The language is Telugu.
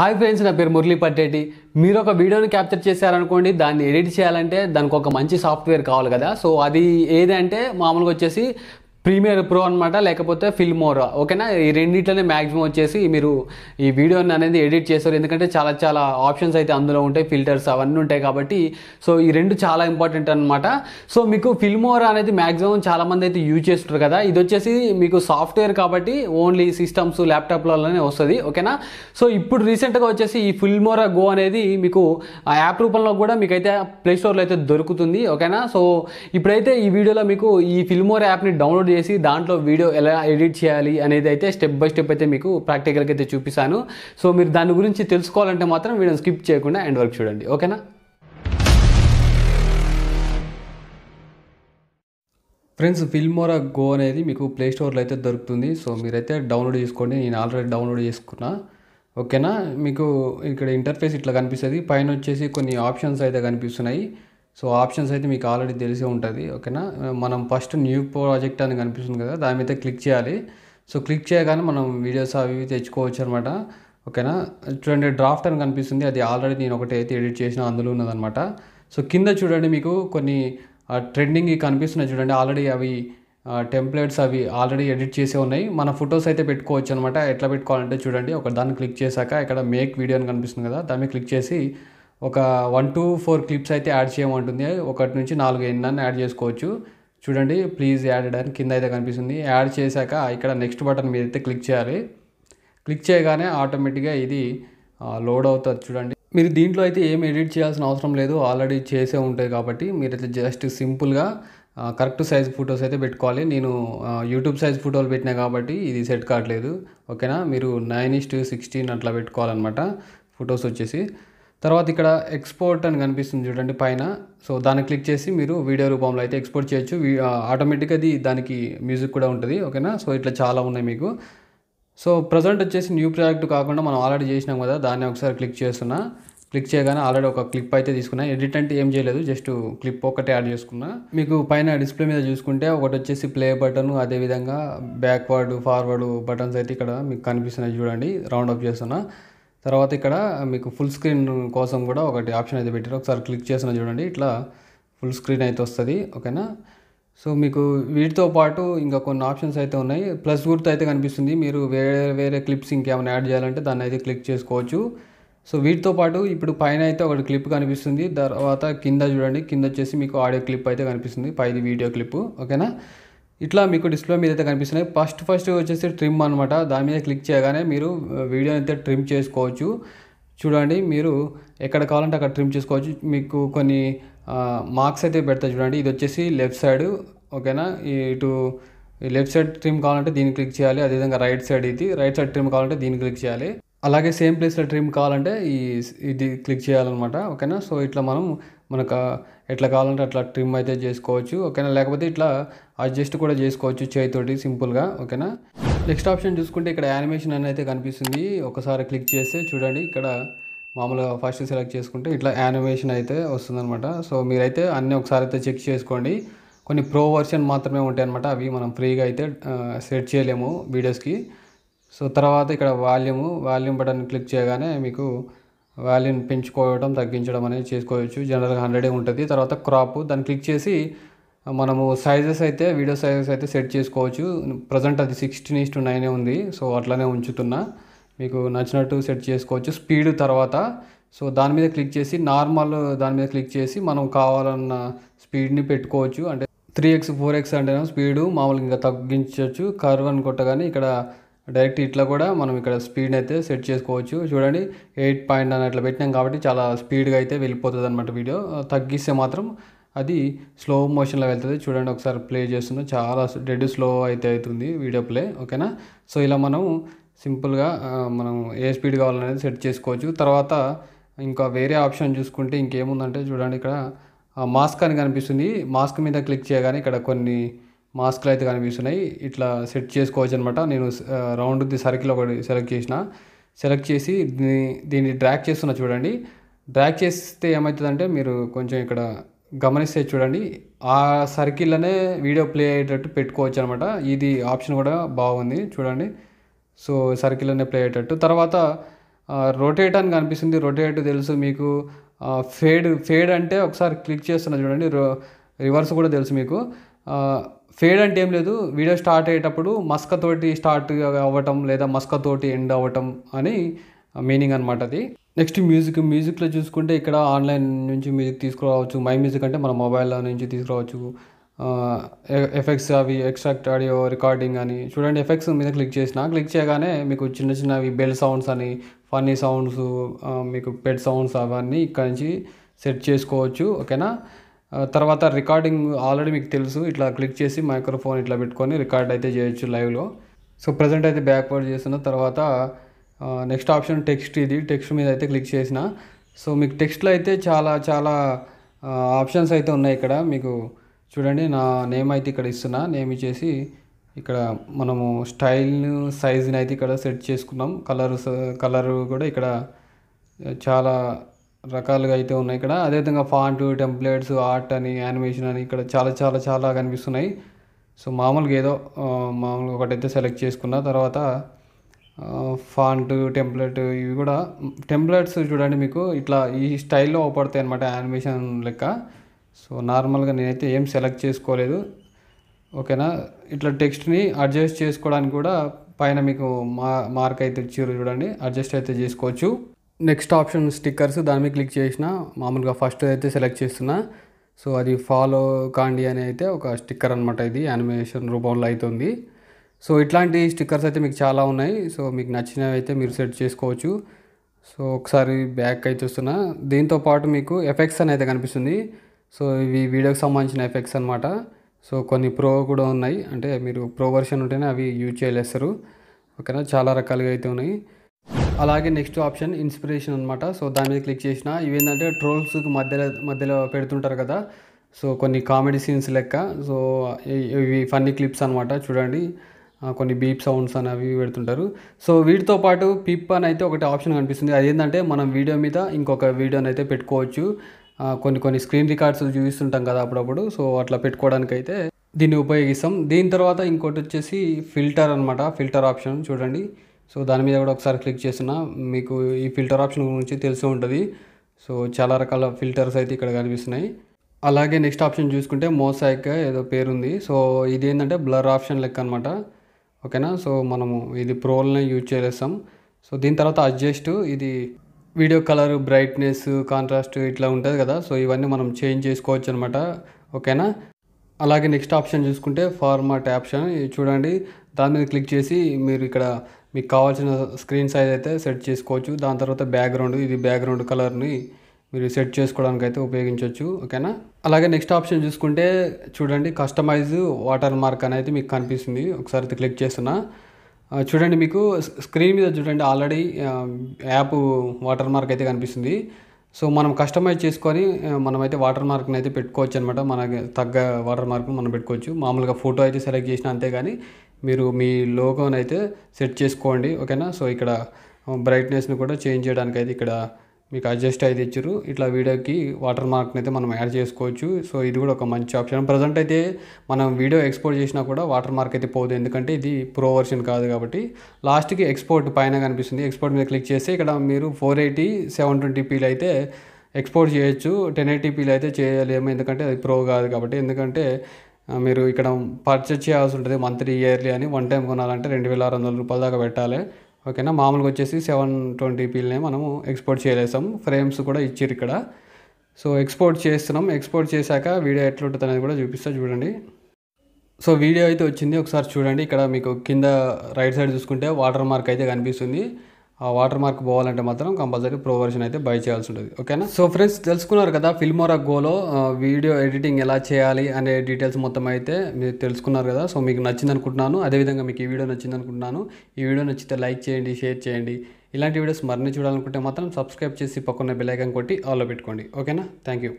హాయ్ ఫ్రెండ్స్ నా పేరు మురళీ పట్టేటి మీరు ఒక వీడియోని క్యాప్చర్ చేశారనుకోండి దాన్ని ఎడిట్ చేయాలంటే దానికి ఒక మంచి సాఫ్ట్వేర్ కావాలి కదా సో అది ఏదంటే మామూలుగా వచ్చేసి ప్రీమియర్ ప్రో అనమాట లేకపోతే ఫిల్మోరా ఓకేనా ఈ రెండింటిలోనే మ్యాక్సిమం వచ్చేసి మీరు ఈ వీడియోని అనేది ఎడిట్ చేస్తారు ఎందుకంటే చాలా చాలా ఆప్షన్స్ అయితే అందులో ఉంటాయి ఫిల్టర్స్ అవన్నీ ఉంటాయి కాబట్టి సో ఈ రెండు చాలా ఇంపార్టెంట్ అనమాట సో మీకు ఫిల్మోరా అనేది మ్యాక్సిమం చాలామంది అయితే యూజ్ చేస్తుంటారు కదా ఇది వచ్చేసి మీకు సాఫ్ట్వేర్ కాబట్టి ఓన్లీ సిస్టమ్స్ ల్యాప్టాప్లలోనే వస్తుంది ఓకేనా సో ఇప్పుడు రీసెంట్గా వచ్చేసి ఈ ఫిల్మోరా గో అనేది మీకు ఆ యాప్ రూపంలో కూడా మీకైతే ప్లే స్టోర్లో అయితే దొరుకుతుంది ఓకేనా సో ఇప్పుడైతే ఈ వీడియోలో మీకు ఈ ఫిల్మోరా యాప్ని డౌన్లోడ్ చేసి దాంట్లో వీడియో ఎలా ఎడిట్ చేయాలి అనేది అయితే స్టెప్ బై స్టెప్ అయితే మీకు ప్రాక్టికల్గా అయితే చూపిస్తాను సో మీరు దాని గురించి తెలుసుకోవాలంటే మాత్రం వీడియో స్కిప్ చేయకుండా ఎండ్ వర్క్ చూడండి ఓకేనా ఫ్రెండ్స్ ఫిల్మోరా గో అనేది మీకు ప్లే స్టోర్లో అయితే దొరుకుతుంది సో మీరైతే డౌన్లోడ్ చేసుకోండి నేను ఆల్రెడీ డౌన్లోడ్ చేసుకున్నా ఓకేనా మీకు ఇక్కడ ఇంటర్ఫేస్ ఇట్లా కనిపిస్తుంది పైన వచ్చేసి కొన్ని ఆప్షన్స్ అయితే కనిపిస్తున్నాయి సో ఆప్షన్స్ అయితే మీకు ఆల్రెడీ తెలిసే ఉంటుంది ఓకేనా మనం ఫస్ట్ న్యూ ప్రాజెక్ట్ అని కనిపిస్తుంది కదా దాని మీద క్లిక్ చేయాలి సో క్లిక్ చేయగానే మనం వీడియోస్ అవి తెచ్చుకోవచ్చు అనమాట ఓకేనా చూడండి డ్రాఫ్ట్ అని కనిపిస్తుంది అది ఆల్రెడీ నేను ఒకటి అయితే ఎడిట్ చేసిన అందులో ఉన్నదనమాట సో కింద చూడండి మీకు కొన్ని ట్రెండింగ్ కనిపిస్తున్నాయి చూడండి ఆల్రెడీ అవి టెంప్లెట్స్ అవి ఆల్రెడీ ఎడిట్ చేసే ఉన్నాయి మన ఫొటోస్ అయితే పెట్టుకోవచ్చు అనమాట ఎట్లా పెట్టుకోవాలంటే చూడండి ఒక దాన్ని క్లిక్ చేశాక ఇక్కడ మేక్ వీడియో అని కనిపిస్తుంది కదా దాన్ని క్లిక్ చేసి ఒక వన్ టు ఫోర్ క్లిప్స్ అయితే యాడ్ చేయమంటుంది ఒకటి నుంచి నాలుగు ఎన్నైనా యాడ్ చేసుకోవచ్చు చూడండి ప్లీజ్ యాడెడ్ అని కింద అయితే కనిపిస్తుంది యాడ్ చేశాక ఇక్కడ నెక్స్ట్ బటన్ మీద అయితే క్లిక్ చేయాలి క్లిక్ చేయగానే ఆటోమేటిక్గా ఇది లోడ్ అవుతుంది చూడండి మీరు దీంట్లో అయితే ఏం ఎడిట్ చేయాల్సిన అవసరం లేదు ఆల్రెడీ చేసే ఉంటాయి కాబట్టి మీరైతే జస్ట్ సింపుల్గా కరెక్ట్ సైజ్ ఫొటోస్ అయితే పెట్టుకోవాలి నేను యూట్యూబ్ సైజ్ ఫోటోలు పెట్టినా కాబట్టి ఇది సెట్ కావట్లేదు ఓకేనా మీరు నైన్ ఇస్ట్ సిక్స్టీన్ అట్లా పెట్టుకోవాలన్నమాట ఫొటోస్ వచ్చేసి తర్వాత ఇక్కడ ఎక్స్పోర్ట్ అని కనిపిస్తుంది చూడండి పైన సో దాన్ని క్లిక్ చేసి మీరు వీడియో రూపంలో అయితే ఎక్స్పోర్ట్ చేయొచ్చు ఆటోమేటిక్గా అది దానికి మ్యూజిక్ కూడా ఉంటుంది ఓకేనా సో ఇట్లా చాలా ఉన్నాయి మీకు సో ప్రజెంట్ వచ్చేసి న్యూ ప్రాజెక్ట్ కాకుండా మనం ఆల్రెడీ చేసినాం కదా దాన్ని ఒకసారి క్లిక్ చేస్తున్నా క్లిక్ చేయగానే ఆల్రెడీ ఒక క్లిప్ అయితే తీసుకున్నా ఎడిట్ అంటే ఏం చేయలేదు జస్ట్ క్లిప్ ఒకటే యాడ్ చేసుకున్నా మీకు పైన డిస్ప్లే మీద చూసుకుంటే ఒకటి వచ్చేసి ప్లే బటన్ అదేవిధంగా బ్యాక్వర్డ్ ఫార్వర్డ్ బటన్స్ అయితే ఇక్కడ మీకు కనిపిస్తున్నాయి చూడండి రౌండ్ అప్ చేస్తున్నా తర్వాత ఇక్కడ మీకు ఫుల్ స్క్రీన్ కోసం కూడా ఒకటి ఆప్షన్ అయితే పెట్టారు ఒకసారి క్లిక్ చేసిన చూడండి ఇట్లా ఫుల్ స్క్రీన్ అయితే వస్తుంది ఓకేనా సో మీకు వీటితో పాటు ఇంకా కొన్ని ఆప్షన్స్ అయితే ఉన్నాయి ప్లస్ గుర్తు అయితే కనిపిస్తుంది మీరు వేరే వేరే క్లిప్స్ ఇంకేమైనా యాడ్ చేయాలంటే దాన్ని అయితే క్లిక్ చేసుకోవచ్చు సో వీటితో పాటు ఇప్పుడు పైన అయితే ఒకటి క్లిప్ కనిపిస్తుంది తర్వాత కింద చూడండి కింద వచ్చేసి మీకు ఆడియో క్లిప్ అయితే కనిపిస్తుంది పైది వీడియో క్లిప్ ఓకేనా ఇట్లా మీకు డిస్ప్లే మీద అయితే కనిపిస్తున్నాయి ఫస్ట్ ఫస్ట్ వచ్చేసి ట్రిమ్ అనమాట దాని మీద క్లిక్ చేయగానే మీరు వీడియో అయితే ట్రిమ్ చేసుకోవచ్చు చూడండి మీరు ఎక్కడ కావాలంటే అక్కడ ట్రిమ్ చేసుకోవచ్చు మీకు కొన్ని మార్క్స్ అయితే పెడతాయి చూడండి ఇది వచ్చేసి లెఫ్ట్ సైడ్ ఓకేనా ఇటు లెఫ్ట్ సైడ్ ట్రిమ్ కావాలంటే దీన్ని క్లిక్ చేయాలి అదేవిధంగా రైట్ సైడ్ ఇది రైట్ సైడ్ ట్రిమ్ కావాలంటే దీన్ని క్లిక్ చేయాలి అలాగే సేమ్ ప్లేస్లో ట్రిమ్ కావాలంటే ఈ ఇది క్లిక్ చేయాలన్నమాట ఓకేనా సో ఇట్లా మనం మనకు ఎట్లా కావాలంటే అట్లా ట్రిమ్ అయితే చేసుకోవచ్చు ఓకేనా లేకపోతే ఇట్లా అడ్జస్ట్ కూడా చేసుకోవచ్చు చేయితోటి సింపుల్గా ఓకేనా నెక్స్ట్ ఆప్షన్ చూసుకుంటే ఇక్కడ యానిమేషన్ అని అయితే కనిపిస్తుంది ఒకసారి క్లిక్ చేస్తే చూడండి ఇక్కడ మామూలుగా ఫస్ట్ సెలెక్ట్ చేసుకుంటే ఇట్లా యానిమేషన్ అయితే వస్తుందన్నమాట సో మీరైతే అన్నీ ఒకసారి అయితే చెక్ చేసుకోండి కొన్ని ప్రో వర్షన్ మాత్రమే ఉంటాయి అనమాట అవి మనం ఫ్రీగా అయితే సెట్ చేయలేము వీడియోస్కి సో తర్వాత ఇక్కడ వాల్యూము వాల్యూమ్ బటన్ క్లిక్ చేయగానే మీకు వాల్యూమ్ పెంచుకోవడం తగ్గించడం అనేది చేసుకోవచ్చు జనరల్గా హండ్రెడే ఉంటుంది తర్వాత క్రాప్ దాన్ని క్లిక్ చేసి మనము సైజెస్ అయితే వీడియో సైజెస్ అయితే సెట్ చేసుకోవచ్చు ప్రజెంట్ అది సిక్స్టీన్ ఈస్ టు నైనే ఉంది సో అట్లానే ఉంచుతున్నా మీకు నచ్చినట్టు సెట్ చేసుకోవచ్చు స్పీడ్ తర్వాత సో దాని మీద క్లిక్ చేసి నార్మల్ దాని మీద క్లిక్ చేసి మనం కావాలన్న స్పీడ్ని పెట్టుకోవచ్చు అంటే త్రీ ఎక్స్ ఫోర్ ఎక్స్ అంటే స్పీడు మామూలుగా ఇంకా తగ్గించవచ్చు కర్వ్ అని కొట్టగానే ఇక్కడ డైరెక్ట్ ఇట్లా కూడా మనం ఇక్కడ స్పీడ్ అయితే సెట్ చేసుకోవచ్చు చూడండి ఎయిట్ పాయింట్ అని అట్లా పెట్టినాం కాబట్టి చాలా స్పీడ్గా అయితే వెళ్ళిపోతుంది అనమాట వీడియో తగ్గిస్తే మాత్రం అది స్లో మోషన్లో వెళ్తుంది చూడండి ఒకసారి ప్లే చేస్తున్నాం చాలా డెడ్ స్లో అయితే అవుతుంది వీడియో ప్లే ఓకేనా సో ఇలా మనం సింపుల్గా మనం ఏ స్పీడ్ కావాలనేది సెట్ చేసుకోవచ్చు తర్వాత ఇంకా వేరే ఆప్షన్ చూసుకుంటే ఇంకేముందంటే చూడండి ఇక్కడ మాస్క్ అని కనిపిస్తుంది మాస్క్ మీద క్లిక్ చేయగానే ఇక్కడ కొన్ని మాస్క్లు అయితే కనిపిస్తున్నాయి ఇట్లా సెట్ చేసుకోవచ్చు అనమాట నేను రౌండ్ది సర్కిల్ ఒకటి సెలెక్ట్ చేసిన సెలెక్ట్ చేసి దీన్ని దీన్ని డ్రాక్ చేస్తున్నా చూడండి డ్రాక్ చేస్తే ఏమవుతుందంటే మీరు కొంచెం ఇక్కడ గమనిస్తే చూడండి ఆ సర్కిల్లోనే వీడియో ప్లే అయ్యేటట్టు పెట్టుకోవచ్చు అనమాట ఇది ఆప్షన్ కూడా బాగుంది చూడండి సో సర్కిల్లోనే ప్లే అయ్యేటట్టు తర్వాత రొటేట్ అని కనిపిస్తుంది రొటేట్ తెలుసు మీకు ఫేడ్ ఫేడ్ అంటే ఒకసారి క్లిక్ చేస్తున్నా చూడండి రివర్స్ కూడా తెలుసు మీకు ఫేడ్ అంటే ఏం లేదు వీడియో స్టార్ట్ అయ్యేటప్పుడు మస్కతోటి స్టార్ట్ అవ్వటం లేదా మస్కతోటి ఎండ్ అవ్వటం అని మీనింగ్ అనమాట అది నెక్స్ట్ మ్యూజిక్ మ్యూజిక్లో చూసుకుంటే ఇక్కడ ఆన్లైన్ నుంచి మ్యూజిక్ తీసుకురావచ్చు మై మ్యూజిక్ అంటే మన మొబైల్లో నుంచి తీసుకురావచ్చు ఎఫెక్ట్స్ అవి ఎక్స్ట్రాక్ట్ ఆడియో రికార్డింగ్ అని చూడండి ఎఫెక్ట్స్ మీద క్లిక్ చేసిన క్లిక్ చేయగానే మీకు చిన్న చిన్నవి బెల్ సౌండ్స్ అని ఫన్నీ సౌండ్స్ మీకు పెడ్ సౌండ్స్ అవన్నీ ఇక్కడ నుంచి సెట్ చేసుకోవచ్చు ఓకేనా తర్వాత రికార్డింగ్ ఆల్రెడీ మీకు తెలుసు ఇట్లా క్లిక్ చేసి మైక్రోఫోన్ ఇట్లా పెట్టుకొని రికార్డ్ అయితే చేయొచ్చు లైవ్లో సో ప్రజెంట్ అయితే బ్యాక్వర్డ్ చేసిన తర్వాత నెక్స్ట్ ఆప్షన్ టెక్స్ట్ ఇది టెక్స్ట్ మీద అయితే క్లిక్ చేసిన సో మీకు టెక్స్ట్లో అయితే చాలా చాలా ఆప్షన్స్ అయితే ఉన్నాయి ఇక్కడ మీకు చూడండి నా నేమ్ అయితే ఇక్కడ ఇస్తున్నా నేమ్ ఇచ్చేసి ఇక్కడ మనము స్టైల్ సైజ్ని అయితే ఇక్కడ సెట్ చేసుకున్నాం కలర్ కలర్ కూడా ఇక్కడ చాలా రకాలుగా అయితే ఉన్నాయి ఇక్కడ అదేవిధంగా ఫాంట్ టెంప్లెట్స్ ఆర్ట్ అని యానిమేషన్ అని ఇక్కడ చాలా చాలా చాలా కనిపిస్తున్నాయి సో మామూలుగా ఏదో మామూలుగా ఒకటైతే సెలెక్ట్ చేసుకున్న తర్వాత ఫాంట్ టెంప్లెట్ ఇవి కూడా టెంప్లెట్స్ చూడండి మీకు ఇట్లా ఈ స్టైల్లో అవపడతాయి అనమాట యానిమేషన్ లెక్క సో నార్మల్గా నేనైతే ఏం సెలెక్ట్ చేసుకోలేదు ఓకేనా ఇట్లా టెక్స్ట్ని అడ్జస్ట్ చేసుకోవడానికి కూడా పైన మీకు మా మార్క్ అయితే ఇచ్చారు చూడండి అడ్జస్ట్ అయితే చేసుకోవచ్చు నెక్స్ట్ ఆప్షన్ స్టిక్కర్స్ దాని మీద క్లిక్ చేసిన మామూలుగా ఫస్ట్ అయితే సెలెక్ట్ చేస్తున్నా సో అది ఫాలో కాండి అని అయితే ఒక స్టిక్కర్ అనమాట ఇది యానిమేషన్ రూపంలో అవుతుంది సో ఇట్లాంటి స్టిక్కర్స్ అయితే మీకు చాలా ఉన్నాయి సో మీకు నచ్చినవి అయితే మీరు సెట్ చేసుకోవచ్చు సో ఒకసారి బ్యాక్ అయితే వస్తున్నా పాటు మీకు ఎఫెక్ట్స్ అని అయితే కనిపిస్తుంది సో ఇవి వీడియోకి సంబంధించిన ఎఫెక్ట్స్ అనమాట సో కొన్ని ప్రో కూడా ఉన్నాయి అంటే మీరు ప్రో వర్షన్ ఉంటేనే అవి యూజ్ చేయలేస్తారు ఓకేనా చాలా రకాలుగా అయితే ఉన్నాయి అలాగే నెక్స్ట్ ఆప్షన్ ఇన్స్పిరేషన్ అనమాట సో దాని మీద క్లిక్ చేసిన ఇవేంటంటే ట్రోల్స్కి మధ్యలో మధ్యలో పెడుతుంటారు కదా సో కొన్ని కామెడీ సీన్స్ లెక్క సో ఇవి ఫన్నీ క్లిప్స్ అనమాట చూడండి కొన్ని బీప్ సౌండ్స్ అనేవి పెడుతుంటారు సో వీటితో పాటు పిప్ అని అయితే ఒకటి ఆప్షన్ కనిపిస్తుంది అదేంటంటే మనం వీడియో మీద ఇంకొక వీడియోని అయితే పెట్టుకోవచ్చు కొన్ని కొన్ని స్క్రీన్ రికార్డ్స్ చూపిస్తుంటాం కదా అప్పుడప్పుడు సో అట్లా పెట్టుకోవడానికి అయితే దీన్ని ఉపయోగిస్తాం దీని తర్వాత ఇంకోటి వచ్చేసి ఫిల్టర్ అనమాట ఫిల్టర్ ఆప్షన్ చూడండి సో దాని మీద కూడా ఒకసారి క్లిక్ చేసిన మీకు ఈ ఫిల్టర్ ఆప్షన్ గురించి తెలిసి ఉంటుంది సో చాలా రకాల ఫిల్టర్స్ అయితే ఇక్కడ కనిపిస్తున్నాయి అలాగే నెక్స్ట్ ఆప్షన్ చూసుకుంటే మోసాయిక్ ఏదో పేరుంది సో ఇది ఏంటంటే బ్లర్ ఆప్షన్ లెక్క అనమాట ఓకేనా సో మనము ఇది ప్రోల్నే యూజ్ చేస్తాం సో దీని తర్వాత అడ్జస్ట్ ఇది వీడియో కలర్ బ్రైట్నెస్ కాంట్రాస్ట్ ఇట్లా ఉంటుంది కదా సో ఇవన్నీ మనం చేంజ్ చేసుకోవచ్చు అనమాట ఓకేనా అలాగే నెక్స్ట్ ఆప్షన్ చూసుకుంటే ఫార్మాట్ ఆప్షన్ చూడండి దాని మీద క్లిక్ చేసి మీరు ఇక్కడ మీకు కావాల్సిన స్క్రీన్ సైజ్ అయితే సెట్ చేసుకోవచ్చు దాని తర్వాత బ్యాక్గ్రౌండ్ ఇది బ్యాక్గ్రౌండ్ కలర్ని మీరు సెట్ చేసుకోవడానికి అయితే ఉపయోగించవచ్చు ఓకేనా అలాగే నెక్స్ట్ ఆప్షన్ చూసుకుంటే చూడండి కస్టమైజ్ వాటర్ మార్క్ అనేది మీకు కనిపిస్తుంది ఒకసారి క్లిక్ చేస్తున్నా చూడండి మీకు స్క్రీన్ మీద చూడండి ఆల్రెడీ యాప్ వాటర్ మార్క్ అయితే కనిపిస్తుంది సో మనం కస్టమైజ్ చేసుకొని మనమైతే వాటర్ మార్క్ని అయితే పెట్టుకోవచ్చు అనమాట మనకి తగ్గ వాటర్ మార్క్ మనం పెట్టుకోవచ్చు మామూలుగా ఫోటో అయితే సెలెక్ట్ చేసిన అంతే కానీ మీరు మీ లోగోని అయితే సెట్ చేసుకోండి ఓకేనా సో ఇక్కడ బ్రైట్నెస్ని కూడా చేంజ్ చేయడానికి అయితే ఇక్కడ మీకు అడ్జస్ట్ అయితే ఇచ్చారు ఇట్లా వీడియోకి వాటర్ మార్క్ని అయితే మనం యాడ్ చేసుకోవచ్చు సో ఇది కూడా ఒక మంచి ఆప్షన్ ప్రజెంట్ అయితే మనం వీడియో ఎక్స్పోర్ట్ చేసినా కూడా వాటర్ మార్క్ అయితే పోదు ఎందుకంటే ఇది ప్రో వర్షన్ కాదు కాబట్టి లాస్ట్కి ఎక్స్పోర్ట్ పైన కనిపిస్తుంది ఎక్స్పోర్ట్ మీద క్లిక్ చేస్తే ఇక్కడ మీరు ఫోర్ ఎయిటీ సెవెన్ ట్వంటీపీలు అయితే ఎక్స్పోర్ట్ చేయొచ్చు టెన్ ఎయిటీపీలు అయితే చేయలేము ఎందుకంటే అది ప్రో కాదు కాబట్టి ఎందుకంటే మీరు ఇక్కడ పర్చేజ్ చేయాల్సి ఉంటుంది మంత్లీ ఇయర్లీ అని వన్ టైం కొనాలంటే రెండు వేల ఆరు వందల రూపాయల దాకా పెట్టాలి ఓకేనా మామూలుగా వచ్చేసి సెవెన్ ట్వంటీ పీల్నే మనము ఎక్స్పోర్ట్ చేయలేసాం ఫ్రేమ్స్ కూడా ఇచ్చారు ఇక్కడ సో ఎక్స్పోర్ట్ చేస్తున్నాం ఎక్స్పోర్ట్ చేశాక వీడియో ఎట్లుంటుంది అనేది కూడా చూపిస్తా చూడండి సో వీడియో అయితే వచ్చింది ఒకసారి చూడండి ఇక్కడ మీకు కింద రైట్ సైడ్ చూసుకుంటే వాటర్ మార్క్ అయితే కనిపిస్తుంది ఆ వాటర్ మార్క్ పోవాలంటే మాత్రం కంపల్సరీ ప్రో వర్షన్ అయితే బై చేయాల్సి ఉంటుంది ఓకేనా సో ఫ్రెండ్స్ తెలుసుకున్నారు కదా ఫిల్మోరా గోలో వీడియో ఎడిటింగ్ ఎలా చేయాలి అనే డీటెయిల్స్ మొత్తం అయితే మీరు తెలుసుకున్నారు కదా సో మీకు నచ్చింది అనుకుంటున్నాను అదేవిధంగా మీకు ఈ వీడియో నచ్చింది అనుకుంటున్నాను ఈ వీడియో నచ్చితే లైక్ చేయండి షేర్ చేయండి ఇలాంటి వీడియోస్ మరిన్ని చూడాలనుకుంటే మాత్రం సబ్స్క్రైబ్ చేసి పక్కన బెల్ ఐకాన్ కొట్టి ఆల్లో పెట్టుకోండి ఓకేనా థ్యాంక్ యూ